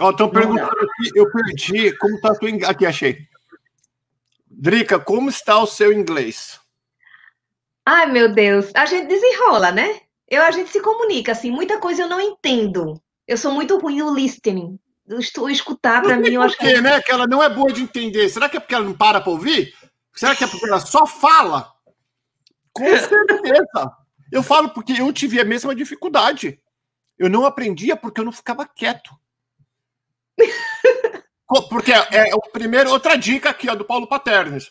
Ó, estão perguntando aqui, eu perdi como está o inglês. Aqui, achei. Drica, como está o seu inglês? Ai, meu Deus, a gente desenrola, né? Eu, a gente se comunica, assim, muita coisa eu não entendo. Eu sou muito ruim no listening. Eu estou escutar para mim, eu acho que. né? Que ela não é boa de entender. Será que é porque ela não para para ouvir? Será que é porque ela só fala? Com certeza. Eu falo porque eu tive a mesma dificuldade. Eu não aprendia porque eu não ficava quieto. Porque é, é o primeiro, outra dica aqui, ó, do Paulo Paternes.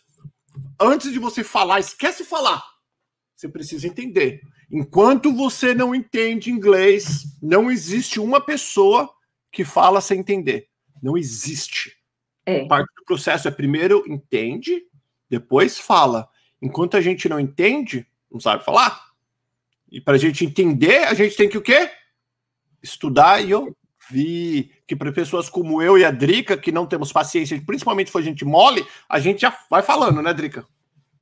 Antes de você falar, esquece falar. Você precisa entender. Enquanto você não entende inglês, não existe uma pessoa que fala sem entender. Não existe. É. Parte do processo é primeiro entende, depois fala. Enquanto a gente não entende, não sabe falar. E para a gente entender, a gente tem que o quê? Estudar e vi que para pessoas como eu e a Drica, que não temos paciência, principalmente foi gente mole, a gente já vai falando, né, Drica?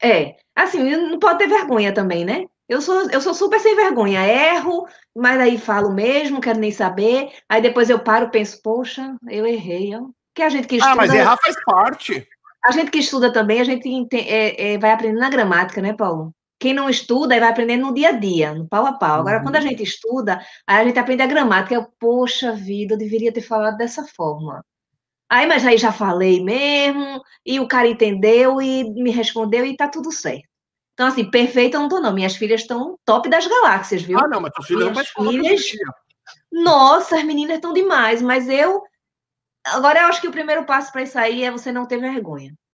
É, assim, não pode ter vergonha também, né? Eu sou, eu sou super sem vergonha, erro, mas aí falo mesmo, quero nem saber. Aí depois eu paro, penso, poxa, eu errei. Ó. Que a gente que estuda. Ah, mas errar faz parte. A gente que estuda também, a gente é, é, vai aprendendo na gramática, né, Paulo? quem não estuda vai aprendendo no dia a dia, no pau a pau. Agora, uhum. quando a uhum. gente estuda, a gente aprende a gramática. Eu, poxa vida, eu deveria ter falado dessa forma. Aí, mas aí já falei mesmo, e o cara entendeu e me respondeu e tá tudo certo. Então, assim, perfeito, eu não tô, não. Minhas filhas estão top das galáxias, viu? Ah, não, mas tua filha é Minhas não filhas... Nossa, as meninas estão demais, mas eu. Agora, eu acho que o primeiro passo para isso aí é você não ter vergonha.